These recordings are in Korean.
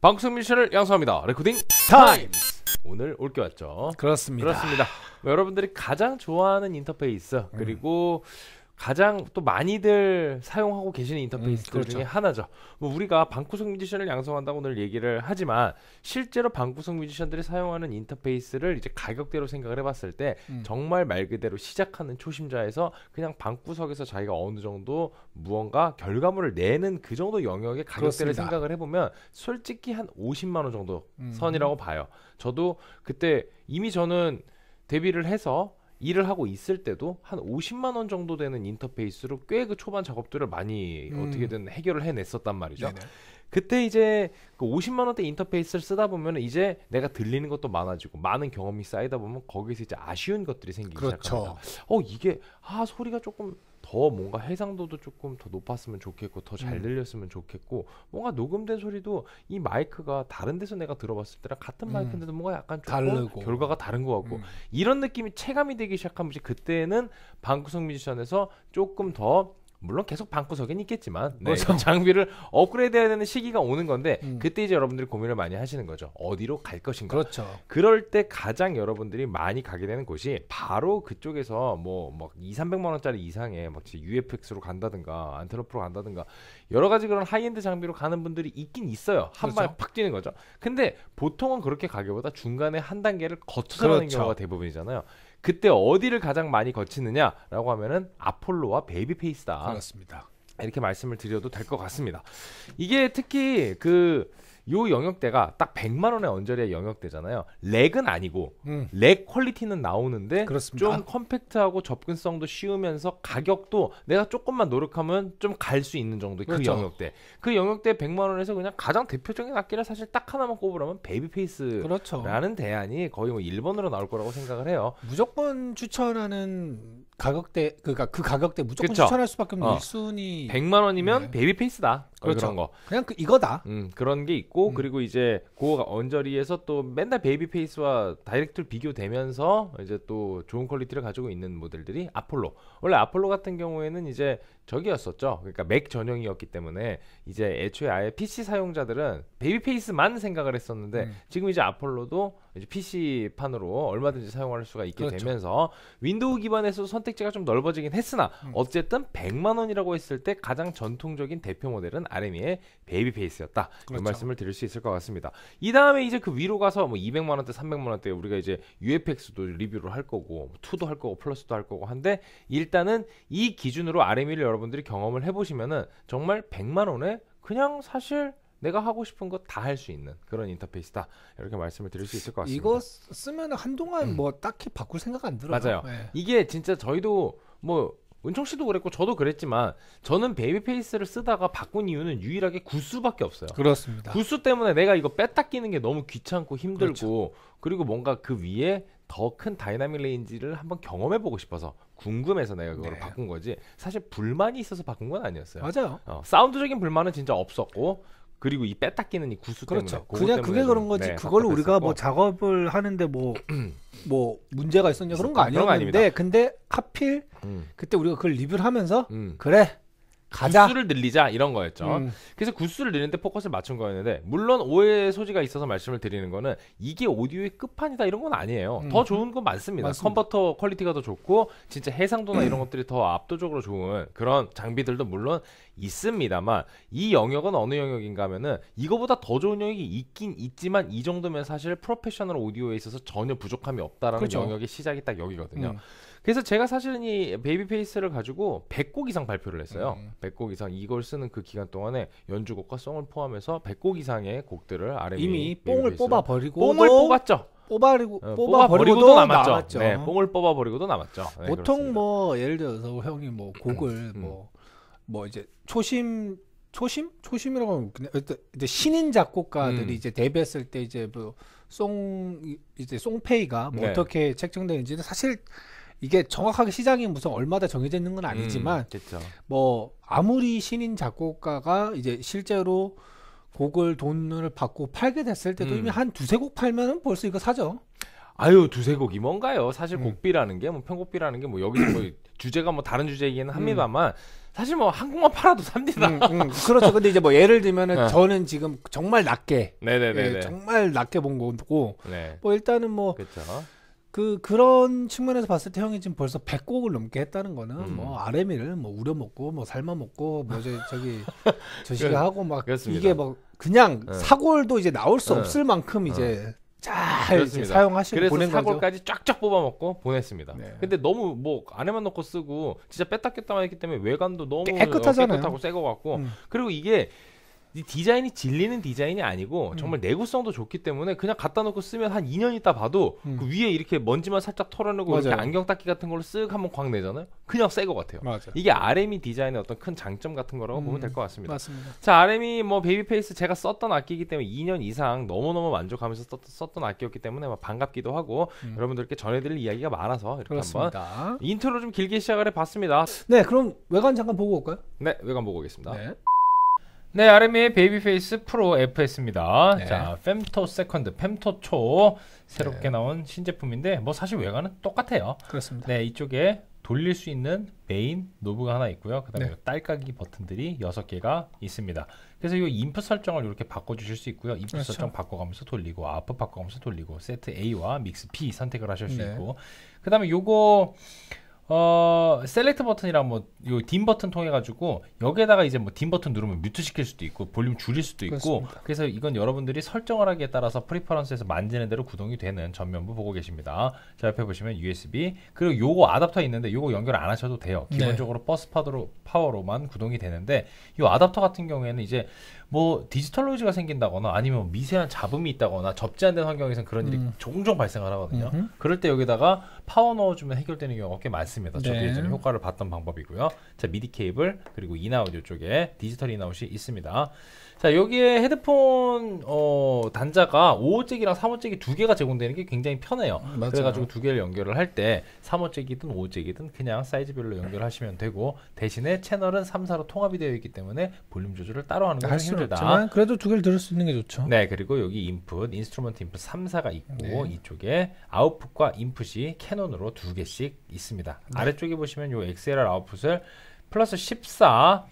방송 미션을 양성합니다. 레코딩 타임. 오늘 올 게 왔죠. 그렇습니다. 그렇습니다. 뭐 여러분들이 가장 좋아하는 인터페이스 그리고 음. 가장 또 많이들 사용하고 계시는 인터페이스 음, 그렇죠. 중에 하나죠. 뭐 우리가 방구석 뮤지션을 양성한다고 늘 얘기를 하지만 실제로 방구석 뮤지션들이 사용하는 인터페이스를 이제 가격대로 생각을 해봤을 때 음. 정말 말 그대로 시작하는 초심자에서 그냥 방구석에서 자기가 어느 정도 무언가 결과물을 내는 그 정도 영역의 가격대를 그렇습니다. 생각을 해보면 솔직히 한 50만 원 정도 음. 선이라고 음. 봐요. 저도 그때 이미 저는 데뷔를 해서 일을 하고 있을 때도 한 50만 원 정도 되는 인터페이스로 꽤 그 초반 작업들을 많이 음. 어떻게든 해결을 해냈었단 말이죠. 네네. 그때 이제 그 50만 원대 인터페이스를 쓰다 보면 이제 내가 들리는 것도 많아지고 많은 경험이 쌓이다 보면 거기서 이제 아쉬운 것들이 생기기 그렇죠. 시작합니다. 어 이게 아 소리가 조금 더 뭔가 해상도도 조금 더 높았으면 좋겠고 더잘 음. 들렸으면 좋겠고 뭔가 녹음된 소리도 이 마이크가 다른 데서 내가 들어봤을 때랑 같은 음. 마이크인데도 뭔가 약간 다르고 결과가 다른 것 같고 음. 이런 느낌이 체감이 되기 시작하면 이제 그때는 방구석 뮤지션에서 조금 더 물론 계속 방구석엔 있겠지만 네, 그렇죠. 장비를 업그레이드해야 되는 시기가 오는 건데 음. 그때 이제 여러분들이 고민을 많이 하시는 거죠. 어디로 갈 것인가. 그렇죠. 그럴 때 가장 여러분들이 많이 가게 되는 곳이 바로 그쪽에서 뭐뭐 2, 300만 원짜리 이상의 막 UFX로 간다든가 안테로프로 간다든가 여러 가지 그런 하이엔드 장비로 가는 분들이 있긴 있어요. 한 그렇죠. 팍 뛰는 거죠. 근데 보통은 그렇게 가기보다 중간에 한 단계를 거쳐서 그렇죠. 가는 경우가 대부분이잖아요. 그때 어디를 가장 많이 거치느냐라고 하면은 아폴로와 베이비페이스다. 그렇습니다. 이렇게 말씀을 드려도 될 것 같습니다. 이게 특히 그요 영역대가 딱 100만 원의 언저리의 영역대잖아요. 렉은 아니고 음. 렉 퀄리티는 나오는데 그렇습니다. 좀 컴팩트하고 접근성도 쉬우면서 가격도 내가 조금만 노력하면 좀 갈 수 있는 정도의 그 그렇죠. 영역대. 그 영역대 100만 원에서 그냥 가장 대표적인 악기를 사실 딱 하나만 꼽으라면 베이비페이스라는 그렇죠. 대안이 거의 뭐 1번으로 나올 거라고 생각을 해요. 무조건 추천하는 가격대 그러니까 그 가격대 무조건 그쵸? 추천할 수밖에 없는 어. 1순위 100만 원이면 네. 베이비 페이스다. 그렇죠. 그런 거. 그냥 그 이거다. 음, 그런 게 있고 음. 그리고 이제 고가 그 언저리에서 또 맨날 베이비 페이스와 다이렉트를 비교되면서 이제 또 좋은 퀄리티를 가지고 있는 모델들이 아폴로. 원래 아폴로 같은 경우에는 이제 저기였었죠. 그러니까 맥 전용이었기 때문에 이제 애초에 아예 PC 사용자들은 베이비페이스만 생각을 했었는데 음. 지금 이제 아폴로도 이제 PC 판으로 얼마든지 사용할 수가 있게 그렇죠. 되면서 윈도우 기반에서 선택지가 좀 넓어지긴 했으나 음. 어쨌든 100만 원이라고 했을 때 가장 전통적인 대표 모델은 RME의 베이비페이스였다. 그렇죠. 이 말씀을 드릴 수 있을 것 같습니다. 이 다음에 이제 그 위로 가서 뭐 200만 원대, 300만 원대 우리가 이제 UFX도 리뷰를 할 거고 2도할 뭐 거고 플러스도 할 거고 한데 일단은 이 기준으로 RME를 여러 여러분들이 경험을 해보시면은 정말 100만 원에 그냥 사실 내가 하고 싶은 거 다 할 수 있는 그런 인터페이스다 이렇게 말씀을 드릴 수 있을 것 같습니다. 이거 쓰면 한동안 음. 뭐 딱히 바꿀 생각 안 들어요. 맞아요. 네. 이게 진짜 저희도 뭐 은총 씨도 그랬고 저도 그랬지만 저는 베이비 페이스를 쓰다가 바꾼 이유는 유일하게 구수밖에 없어요. 그렇습니다. 구수 때문에 내가 이거 빼다 끼는 게 너무 귀찮고 힘들고 그렇죠. 그리고 뭔가 그 위에 더 큰 다이나믹 레인지를 한번 경험해 보고 싶어서 궁금해서 내가 그걸 네. 바꾼 거지 사실 불만이 있어서 바꾼 건 아니었어요. 맞아요. 어, 사운드적인 불만은 진짜 없었고 그리고 이빼딱이는이 구수 그렇죠. 때문에 그냥 그게 그런 거지 네, 그걸 우리가 뭐 작업을 하는데 뭐뭐 뭐 문제가 있었냐 그런 거 아니었는데 그런 근데 하필 음. 그때 우리가 그걸 리뷰를 하면서 음. 그래 가자. 구수를 늘리자 이런 거였죠. 음. 그래서 구수를 늘리는데 포커스를 맞춘 거였는데 물론 오해의 소지가 있어서 말씀을 드리는 거는 이게 오디오의 끝판이다 이런 건 아니에요. 음. 더 좋은 건 많습니다. 맞습니다. 컨버터 퀄리티가 더 좋고 진짜 해상도나 음. 이런 것들이 더 압도적으로 좋은 그런 장비들도 물론 있습니다만 이 영역은 어느 영역인가 하면은 이거보다 더 좋은 영역이 있긴 있지만 이 정도면 사실 프로페셔널 오디오에 있어서 전혀 부족함이 없다라는 그렇죠. 영역의 시작이 딱 여기거든요. 음. 그래서 제가 사실은 이 베이비 페이스를 가지고 100곡 이상 발표를 했어요. 음. 100곡 이상 이걸 쓰는 그 기간 동안에 연주곡과 성을 포함해서 100곡 이상의 곡들을 R&B 이미 뽕을 뽑아 버리고 뽕을 뽑았죠. 뽑아리고 버 어, 뽑아 버리고도 남았죠. 남았죠. 네, 뽕을 뽑아 버리고도 남았죠. 네, 보통 그렇습니다. 뭐 예를 들어서 형이 뭐 곡을 뭐뭐 음. 음. 뭐, 뭐 이제 초심 초심 초심이라고 하면 그냥 이제 신인 작곡가들이 음. 이제 데뷔했을 때 이제 뭐송 이제 송페이가 뭐 네. 어떻게 책정되는지는 사실 이게 정확하게 시장이 무슨 얼마다 정해져 있는 건 음, 아니지만 음, 그렇죠. 뭐 아무리 신인 작곡가가 이제 실제로 곡을 돈을 받고 팔게 됐을 때도 음. 이미 한 두세 곡 팔면은 벌써 이거 사죠. 아유 두세 곡이 뭔가요? 사실 음. 곡비라는 게 뭐 편곡비라는 게 뭐 여기 서뭐 주제가 뭐 다른 주제이기는 음. 합니다만 사실 뭐 한곡만 팔아도 삽니다. 음, 음, 그렇죠. 근데 이제 뭐 예를 들면은 어. 저는 지금 정말 낮게, 네네네 예, 정말 낮게 본 거고, 네. 뭐 일단은 뭐 그쵸. 그 그런 측면에서 봤을 때 형이 지금 벌써 100곡을 넘게 했다는 거는 음. 뭐 RM이를 뭐 우려먹고 뭐 삶아먹고 뭐 저, 저기 저시기 하고 막 그렇습니다. 이게 뭐 그냥 네. 사골도 이제 나올 수 네. 없을 만큼 네. 이제 네. 잘 사용하시고 그래서 보낸 사골까지 거죠. 쫙쫙 뽑아먹고 보냈습니다. 네. 근데 너무 뭐 안에만 넣고 쓰고 진짜 뺐다 뺐다만 했기 때문에 외관도 너무 깨끗하잖아요. 깨끗하고 새거 같고 음. 그리고 이게 이 디자인이 질리는 디자인이 아니고 음. 정말 내구성도 좋기 때문에 그냥 갖다 놓고 쓰면 한 2년 있다 봐도 음. 그 위에 이렇게 먼지만 살짝 털어내고 이렇게 안경 닦기 같은 걸로 쓱 한번 광 내잖아요. 그냥 새 것 같아요. 맞아요. 이게 RM이 e 디자인의 어떤 큰 장점 같은 거라고 보면 음. 될것 같습니다. 맞습니다. 자, RM이 e 뭐 베이비페이스 제가 썼던 악기이기 때문에 2년 이상 너무너무 만족하면서 썼, 던 악기였기 때문에 막 반갑기도 하고 여러분들께 전해드릴 이야기가 많아서 이렇게 그렇습니다. 한번 인트로 좀 길게 시작을 해봤습니다. 네, 그럼 외관 잠깐 보고 올까요? 네, 외관 보고 오겠습니다. 네. 네, 아르미의 베이비페이스 프로 FS입니다. 네. 자, f e 토 세컨드, f e 토초 새롭게 네. 나온 신제품인데 뭐 사실 외관은 똑같아요. 그렇습니다. 네, 이쪽에 돌릴 수 있는 메인 노브가 하나 있고요. 그다음에 네. 딸깍이 버튼들이 여섯 개가 있습니다. 그래서 이 인풋 설정을 이렇게 바꿔 주실 수 있고요. 인풋 그렇죠. 설정 바꿔가면서 돌리고 아프 바꿔가면서 돌리고 세트 A와 믹스 B 선택을 하실 수 네. 있고 그다음에 요거 어, 셀렉트 버튼이랑 뭐, 요, 딤 버튼 통해가지고, 여기에다가 이제 뭐, 딤 버튼 누르면 뮤트 시킬 수도 있고, 볼륨 줄일 수도 있고, 그렇습니다. 그래서 이건 여러분들이 설정을 하기에 따라서 프리퍼런스에서 만지는 대로 구동이 되는 전면부 보고 계십니다. 자, 옆에 보시면 USB, 그리고 요거 아답터 있는데, 요거 연결 안 하셔도 돼요. 네. 기본적으로 네. 버스 파워로, 파워로만 구동이 되는데, 요 아답터 같은 경우에는 이제, 뭐 디지털 로이즈가 생긴다거나 아니면 뭐 미세한 잡음이 있다거나 접지 않는 환경에서는 그런 일이 음. 종종 발생을 하거든요. 음흠. 그럴 때 여기다가 파워 넣어주면 해결되는 경우가 꽤 많습니다. 저도 네. 예전에 효과를 봤던 방법이고요. 자 미디 케이블 그리고 인아웃 이쪽에 디지털 인아웃이 있습니다. 자 여기에 헤드폰 어, 단자가 5호잭이랑 3호잭이 두 개가 제공되는 게 굉장히 편해요 음, 맞아요. 그래가지고 두 개를 연결을 할 때 3호잭이든 5호잭이든 그냥 사이즈별로 연결하시면 되고 대신에 채널은 3, 4로 통합이 되어 있기 때문에 볼륨 조절을 따로 하는 건 힘들다 없지만 그래도 두 개를 들을 수 있는 게 좋죠 네 그리고 여기 인풋 인스트루먼트 인풋 3, 4가 있고 네. 이쪽에 아웃풋과 인풋이 캐논으로 두 개씩 있습니다 네. 아래쪽에 보시면 이 XLR 아웃풋을 플러스 14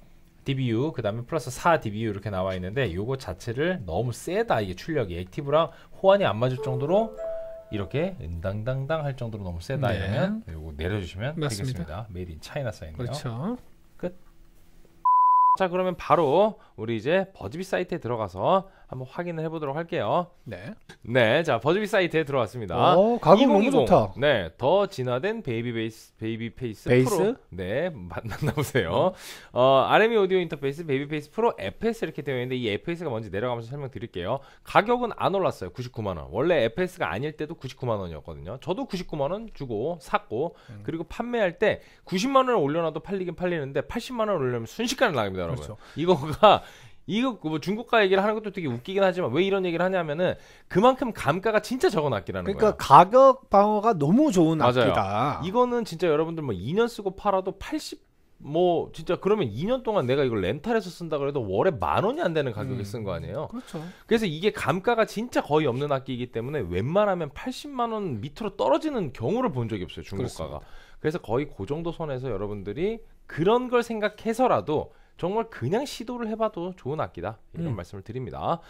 dBu 그 다음에 플러스 4 dBu 이렇게 나와 있는데 요거 자체를 너무 세다 이게 출력이 액티브랑 호환이 안 맞을 정도로 이렇게 은당당당 할 정도로 너무 세다 네. 이러면 요거 내려주시면 맞습니다. 되겠습니다 메이드 인 차이나 사인이요 그렇죠 끝자 그러면 바로 우리 이제 버즈비 사이트에 들어가서 한번 확인을 해보도록 할게요. 네. 네, 자 버즈비 사이트에 들어왔습니다. 어, 가격 2 너무 좋다. 네, 더 진화된 베이비 베이스, 베이비 페이스 베이스? 프로. 네, 만나보세요. 음. 어, RME 오디오 인터페이스 베이비 페이스 프로 FS 이렇게 되어 있는데 이 FS가 뭔지 내려가면서 설명드릴게요. 가격은 안 올랐어요. 99만 원. 원래 FS가 아닐 때도 99만 원이었거든요. 저도 99만 원 주고 샀고 음. 그리고 판매할 때 90만 원을 올려놔도 팔리긴 팔리는데 80만 원을 올려면 순식간에 나갑니다, 여러분. 그렇죠. 이거가 이거 뭐 중고가 얘기를 하는 것도 되게 웃기긴 하지만 왜 이런 얘기를 하냐면은 그만큼 감가가 진짜 적어놨기라는 그러니까 거예요. 그러니까 거야. 가격 방어가 너무 좋은 악기다. 이거는 진짜 여러분들 뭐 2년 쓰고 팔아도 80. 뭐 진짜 그러면 2년 동안 내가 이걸 렌탈해서 쓴다 그래도 월에 만 원이 안 되는 가격에 음. 쓴거 아니에요. 그렇죠. 그래서 이게 감가가 진짜 거의 없는 악기이기 때문에 웬만하면 80만 원 밑으로 떨어지는 경우를 본 적이 없어요 중고가가. 그 그래서 거의 그 정도 선에서 여러분들이 그런 걸 생각해서라도 정말 그냥 시도를 해봐도 좋은 악기다 이런 음. 말씀을 드립니다.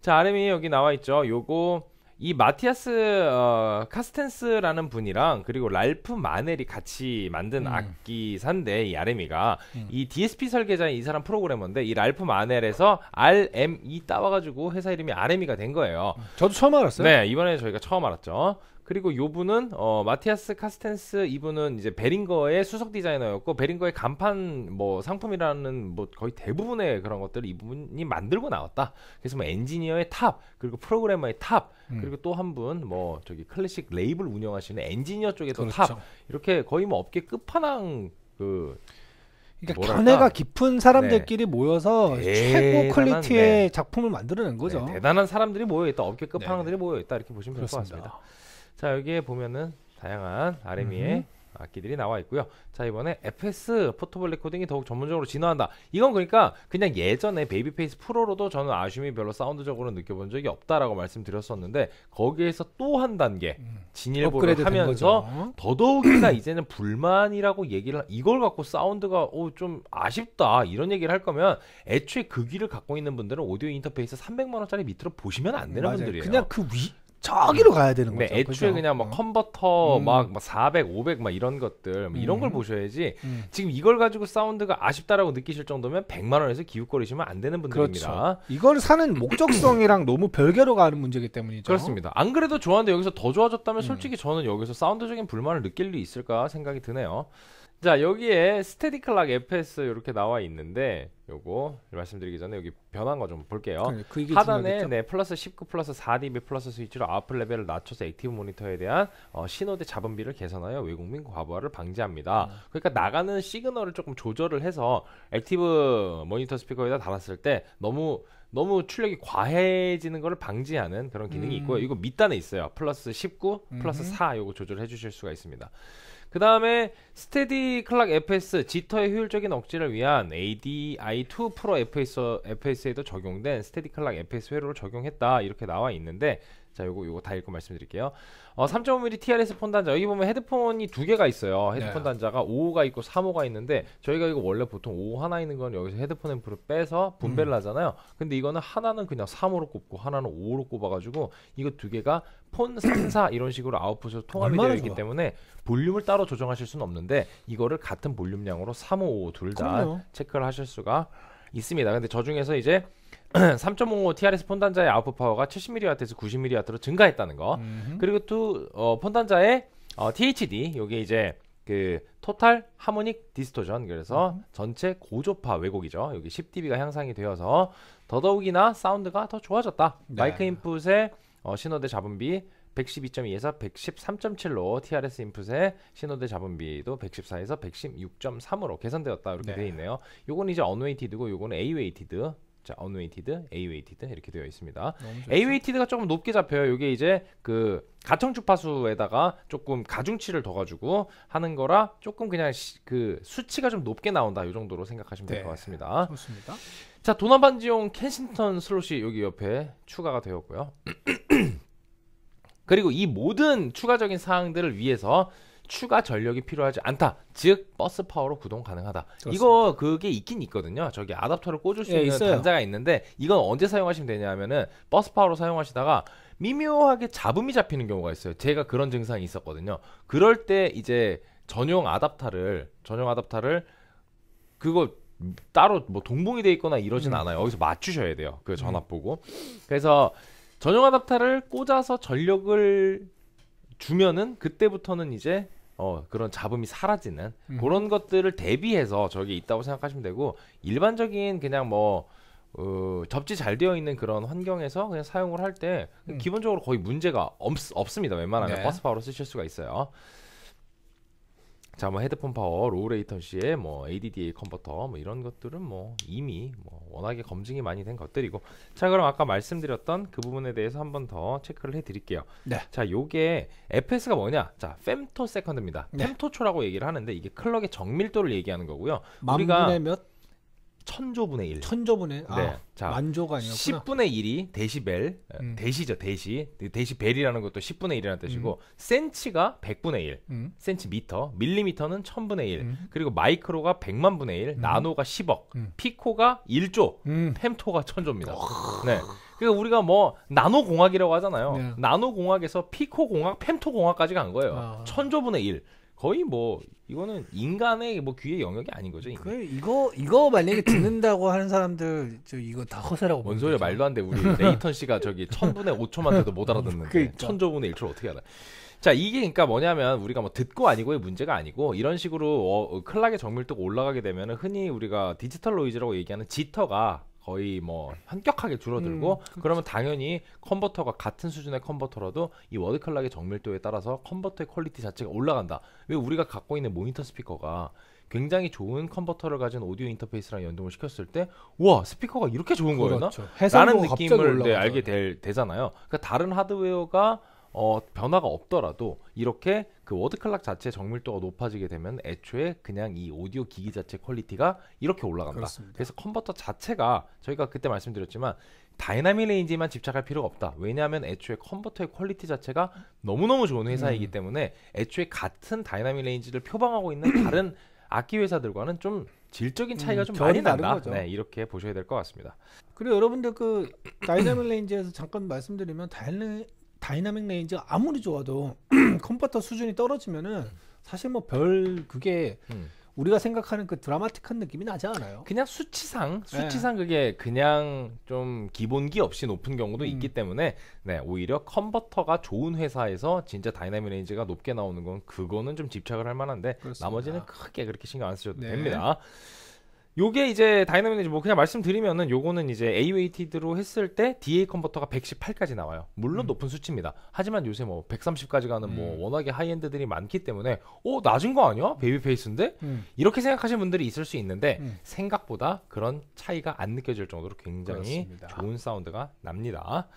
자 RM이 여기 나와 있죠. 요거 이 마티아스 어, 카스텐스라는 분이랑 그리고 랄프 마넬이 같이 만든 음. 악기사인데 이 RM이가 음. 이 DSP 설계자인 이 사람 프로그래머인데 이 랄프 마넬에서 RME 따와가지고 회사 이름이 RM이가 된 거예요. 저도 처음 알았어요. 네 이번에 저희가 처음 알았죠. 그리고 요분은 어, 마티아스 카스텐스 이분은 이제 베링거의 수석 디자이너였고 베링거의 간판 뭐 상품이라는 뭐 거의 대부분의 그런 것들을 이분이 만들고 나왔다. 그래서 뭐 엔지니어의 탑 그리고 프로그래머의 탑 음. 그리고 또 한 분 뭐 저기 클래식 레이블 운영하시는 엔지니어 쪽에서 그렇죠. 탑 이렇게 거의 뭐 업계 끝판왕 그 그러니까 뭐랄까? 견해가 깊은 사람들끼리 네. 모여서 최고 퀄리티의 네. 작품을 만들어낸 거죠. 네. 대단한 사람들이 모여 있다. 업계 끝판왕들이 모여 있다. 이렇게 보시면 될 것 같습니다. 자 여기에 보면은 다양한 RME의 악기들이 나와 있고요. 자 이번에 FS 포토블 레코딩이 더욱 전문적으로 진화한다. 이건 그러니까 그냥 예전에 베이비페이스 프로로도 저는 아쉬움이 별로 사운드적으로 느껴본 적이 없다라고 말씀드렸었는데 거기에서 또 한 단계 음. 진일보를 하면서 더더욱이나 이제는 불만이라고 얘기를 이걸 갖고 사운드가 오, 좀 아쉽다 이런 얘기를 할 거면 애초에 그 길을 갖고 있는 분들은 오디오 인터페이스 300만 원짜리 밑으로 보시면 안 되는 맞아요. 분들이에요. 그냥 그위 저기로 가야 되는 네, 거죠. 애초에 그렇죠? 그냥 뭐 어. 컨버터 막막 음. 막 400, 뭐 500막 이런 것들 뭐 이런 음. 걸 보셔야지 음. 지금 이걸 가지고 사운드가 아쉽다라고 느끼실 정도면 100만 원에서 기웃거리시면 안 되는 분들입니다. 그렇죠. 이걸 사는 목적성이랑 너무 별개로 가는 문제기 때문이죠. 그렇습니다. 안 그래도 좋았는데 여기서 더 좋아졌다면 음. 솔직히 저는 여기서 사운드적인 불만을 느낄 리 있을까 생각이 드네요. 자 여기에 스테디클락 fs 이렇게 나와 있는데 요거 말씀드리기 전에 여기 변한 거 좀 볼게요 그러니까 그 하단에 중요하겠죠? 네 플러스 19 플러스 4dB 플러스 스위치로 아웃풋 레벨을 낮춰서 액티브 모니터에 대한 어, 신호대 잡음비를 개선하여 외국민 과부하를 방지합니다 음. 그러니까 나가는 시그널을 조금 조절을 해서 액티브 모니터 스피커에다 달았을 때 너무 너무 출력이 과해지는 것을 방지하는 그런 기능이 음. 있고요. 이거 밑단에 있어요. 플러스 19, 플러스 음흠. 4 요거 조절해 주실 수가 있습니다. 그 다음에 스테디 클락 FS 지터의 효율적인 억제를 위한 ADI2 프로 FS, FS에도 적용된 스테디 클락 FS 회로를 적용했다 이렇게 나와 있는데 자 요거 요거 다 읽고 말씀드릴게요 어 3.5mm TRS 폰단자 여기 보면 헤드폰이 두 개가 있어요 헤드폰 네. 단자가 5호가 있고 3호가 있는데 저희가 이거 원래 보통 5호 하나 있는 건 여기서 헤드폰 앰프를 빼서 분배를 음. 하잖아요 근데 이거는 하나는 그냥 3호로 꼽고 하나는 5호로 꼽아가지고 이거 두 개가 폰 3사 이런 식으로 아웃풋으로 통합이 되어 있기 좋아. 때문에 볼륨을 따로 조정하실 수는 없는데 이거를 같은 볼륨량으로 3호 5호 둘 다 체크를 하실 수가 있습니다 근데 저 중에서 이제 3.05 TRS 폰단자의 아웃풋 파워가 70mW에서 90mW로 증가했다는 거. 음흠. 그리고 또 어, 폰단자의 어, THD 요게 이제 그 토탈 하모닉 디스토전 그래서 음. 전체 고조파 왜곡이죠. 여기 10dB가 향상이 되어서 더더욱이나 사운드가 더 좋아졌다. 네. 마이크 인풋의 어, 신호대 잡음비 112.2에서 113.7로 TRS 인풋의 신호대 잡음비도 114에서 116.3으로 개선되었다 이렇게 네. 돼 있네요. 요건 이제 언웨이티드고 요건 에이웨이티드 자, unweighted, A-weighted 이렇게 되어 있습니다. A-weighted가 조금 높게 잡혀요. 이게 이제 그 가청 주파수에다가 조금 가중치를 더 가지고 하는 거라 조금 그냥 시, 그 수치가 좀 높게 나온다. 이 정도로 생각하시면 네. 될것 같습니다. 좋습니다. 자, 도난반지용 켄싱턴 슬롯이 여기 옆에 추가가 되었고요. 그리고 이 모든 추가적인 사항들을 위해서 추가 전력이 필요하지 않다. 즉 버스 파워로 구동 가능하다. 그렇습니다. 이거 그게 있긴 있거든요. 저기 아답터를 꽂을 수 예, 있는 있어요. 단자가 있는데 이건 언제 사용하시면 되냐면은 버스 파워로 사용하시다가 미묘하게 잡음이 잡히는 경우가 있어요. 제가 그런 증상이 있었거든요. 그럴 때 이제 전용 아답터를 전용 아답터를 그거 따로 뭐 동봉이 돼 있거나 이러진 음. 않아요. 여기서 맞추셔야 돼요. 그 음. 전압 음. 보고. 그래서 전용 아답터를 꽂아서 전력을 주면은 그때부터는 이제 어, 그런 잡음이 사라지는 음. 그런 것들을 대비해서 저기 있다고 생각하시면 되고 일반적인 그냥 뭐 어, 접지 잘 되어 있는 그런 환경에서 그냥 사용을 할때 음. 기본적으로 거의 문제가 없, 없습니다. 웬만하면 네. 버스파워로 쓰실 수가 있어요. 자, 뭐 헤드폰 파워, 로우 레이턴시의 뭐 ADDA 컨버터 뭐 이런 것들은 뭐 이미 뭐 워낙에 검증이 많이 된 것들이고. 자, 그럼 아까 말씀드렸던 그 부분에 대해서 한 번 더 체크를 해 드릴게요. 네. 자, 요게 FS가 뭐냐? 자, f 토 세컨드입니다. 네. f e 초라고 얘기를 하는데 이게 클럭의 정밀도를 얘기하는 거고요. 우리가 몇? 천조분의 일. 천조분의 아, 네. 아, 자, 만조가 아니었구나. 10분의 1이 데시벨, 음. 데시죠, 데시. 데시벨이라는 것도 10분의 1이라는 뜻이고 음. 센치가 100분의 1, 음. 센치미터, 밀리미터는 1000분의 1, 음. 그리고 마이크로가 100만 분의 1, 음. 나노가 10억, 음. 피코가 1조, 음. 펨토가 천조입니다. 어. 네. 그러니까 우리가 뭐 나노 공학이라고 하잖아요. 네. 나노 공학에서 피코 공학, 펨토 공학까지 간 거예요. 아... 천조분의 1. 거의 뭐 이거는 인간의 뭐 귀의 영역이 아닌 거죠. 그 이거 이거 만약에 듣는다고 하는 사람들 저 이거 다 허세라고. 뭔 소리야 말도 안 돼. 우리 네이턴 씨가 저기 천 분의 오초만 돼도 못 알아듣는데 그러니까. 천조 분의 일초를 어떻게 알아? 자 이게 그러니까 뭐냐면 우리가 뭐 듣고 아니고의 문제가 아니고 이런 식으로 어, 클락의 정밀도가 올라가게 되면 흔히 우리가 디지털 노이즈라고 얘기하는 지터가 거의 뭐 현격하게 줄어들고 음, 그렇죠. 그러면 당연히 컨버터가 같은 수준의 컨버터라도 이 워드 클락의 정밀도에 따라서 컨버터의 퀄리티 자체가 올라간다. 왜 우리가 갖고 있는 모니터 스피커가 굉장히 좋은 컨버터를 가진 오디오 인터페이스랑 연동을 시켰을 때, 와 스피커가 이렇게 좋은 그렇죠. 거였나? 라는 느낌을 네, 알게 될, 되잖아요. 그러니까 다른 하드웨어가 어, 변화가 없더라도 이렇게 그 워드 클락 자체 정밀도가 높아지게 되면 애초에 그냥 이 오디오 기기 자체 퀄리티가 이렇게 올라간다. 그렇습니다. 그래서 컨버터 자체가 저희가 그때 말씀드렸지만 다이나믹 레인지만 집착할 필요가 없다. 왜냐하면 애초에 컨버터의 퀄리티 자체가 너무너무 좋은 회사이기 음. 때문에 애초에 같은 다이나믹 레인지를 표방하고 있는 다른 악기 회사들과는 좀 질적인 음, 차이가 음, 좀 많이 난다. 거죠. 네, 이렇게 보셔야 될 것 같습니다. 그리고 여러분들 그 다이나믹 레인지에서 잠깐 말씀드리면 다이나믹 다이나믹 레인지가 아무리 좋아도 컴퓨터 수준이 떨어지면은 사실 뭐 별 그게 음. 우리가 생각하는 그 드라마틱한 느낌이 나지 않아요? 그냥 수치상 네. 수치상 네. 그게 그냥 좀 기본기 없이 높은 경우도 음. 있기 때문에 네 오히려 컨버터가 좋은 회사에서 진짜 다이나믹 레인지가 높게 나오는 건 그거는 좀 집착을 할 만한데 그렇습니다. 나머지는 크게 그렇게 신경 안 쓰셔도 네. 됩니다. 요게 이제 다이나믹인지 뭐 그냥 말씀드리면은 요거는 이제 A 웨 t 드로 했을 때 DA 컨버터가 118까지 나와요. 물론 음. 높은 수치입니다. 하지만 요새 뭐 130까지 가는 뭐 음. 뭐 워낙에 하이엔드들이 많기 때문에 어 낮은 거 아니야? 베이비 페이스인데 음. 이렇게 생각하시는 분들이 있을 수 있는데 음. 생각보다 그런 차이가 안 느껴질 정도로 굉장히 그렇습니다. 좋은 사운드가 납니다.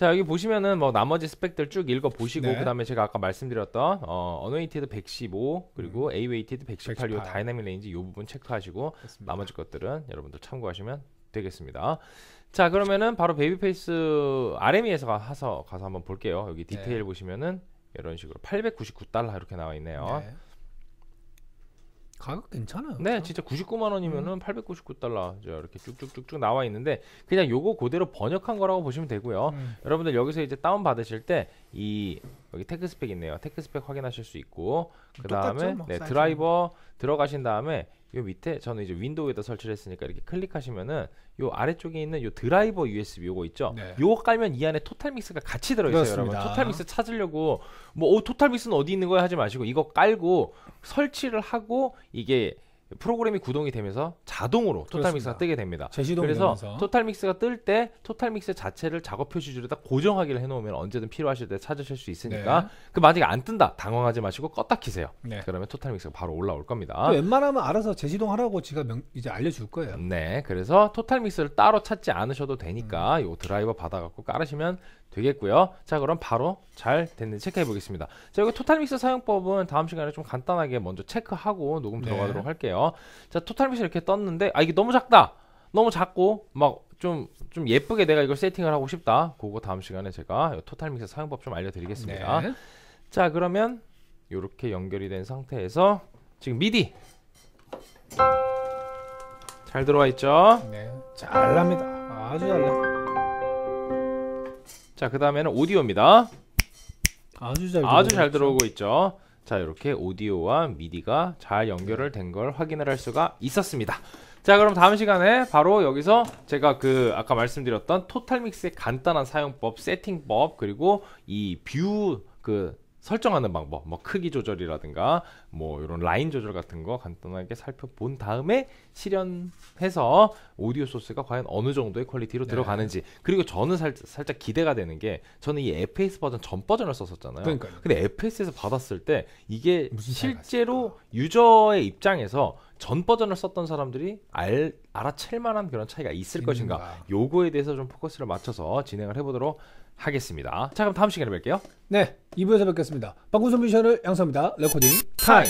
자 여기 보시면은 뭐 나머지 스펙들 쭉 읽어 보시고 네. 그다음에 제가 아까 말씀드렸던 어 언웨이티드 115 그리고 음. 에이웨이티드 118, 118요 다이나믹 레인지 요 부분 체크하시고 그렇습니다. 나머지 것들은 여러분들 참고하시면 되겠습니다. 자 그러면은 바로 베이비페이스 RME에서 가서 가서 한번 볼게요. 여기 네. 디테일 네. 보시면은 이런 식으로 899달러 이렇게 나와 있네요. 네. 가격 괜찮아요. 네, 진짜 99만 원이면은 음. 899달러 이렇게 쭉쭉쭉쭉 나와 있는데 그냥 요거 그대로 번역한 거라고 보시면 되고요. 음. 여러분들 여기서 이제 다운 받으실 때이 여기 테크 스펙 있네요. 테크 스펙 확인하실 수 있고 그 다음에 뭐, 네, 드라이버 들어가신 다음에 요 밑에 저는 이제 윈도우에다 설치를 했으니까 이렇게 클릭하시면은 요 아래쪽에 있는 요 드라이버 USB 요거 있죠. 네. 요거 깔면 이 안에 토탈 믹스가 같이 들어 있어요, 여러분. 토탈 믹스 찾으려고 뭐 어, 토탈 믹스는 어디 있는 거야 하지 마시고 이거 깔고 설치를 하고 이게 프로그램이 구동이 되면서 자동으로 토탈믹스가 뜨게 됩니다. 그래서 토탈믹스가 뜰 때 토탈믹스 자체를 작업 표시줄에다 고정하기를 해놓으면 언제든 필요하실 때 찾으실 수 있으니까 네. 그 만약에 안 뜬다 당황하지 마시고 껐다 키세요. 네. 그러면 토탈믹스가 바로 올라올 겁니다. 웬만하면 알아서 재시동 하라고 제가 명, 이제 알려줄 거예요. 네, 그래서 토탈믹스를 따로 찾지 않으셔도 되니까 음. 요 드라이버 받아갖고 깔으시면 되겠고요. 자 그럼 바로 잘 됐는지 체크해 보겠습니다. 자 이거 토탈믹스 사용법은 다음 시간에 좀 간단하게 먼저 체크하고 녹음 네. 들어가도록 네. 할게요. 자 토탈믹스 이렇게 떴는데 아 이게 너무 작다. 너무 작고 막 좀 좀 예쁘게 내가 이걸 세팅을 하고 싶다. 그거 다음 시간에 제가 토탈믹스 사용법 좀 알려드리겠습니다. 네. 자 그러면 이렇게 연결이 된 상태에서 지금 미디 잘 들어와 있죠? 네. 잘납니다. 아주 잘나. 자, 그 다음에는 오디오입니다. 아주 잘 아주 잘 들어오고 있죠. 자, 이렇게 오디오와 미디가 잘 연결을 된 걸 확인을 할 수가 있었습니다. 자, 그럼 다음 시간에 바로 여기서 제가 그 아까 말씀드렸던 토탈믹스의 간단한 사용법, 세팅법, 그리고 이뷰그 설정하는 방법, 뭐 크기 조절이라든가 뭐 이런 라인 조절 같은 거 간단하게 살펴본 다음에 실현해서 오디오 소스가 과연 어느 정도의 퀄리티로 네. 들어가는지 그리고 저는 살, 살짝 기대가 되는 게 저는 이 FS 버전 전 버전을 썼었잖아요. 그러니까요. 근데 FS에서 받았을 때 이게 실제로 유저의 입장에서 전 버전을 썼던 사람들이 알, 알아챌 만한 그런 차이가 있을 있가 것인가 요거에 대해서 좀 포커스를 맞춰서 진행을 해보도록 하겠습니다. 자 그럼 다음 시간에 뵐게요. 네, 2부에서 뵙겠습니다. 방구선 미션을 양성합니다. 레코딩 타임!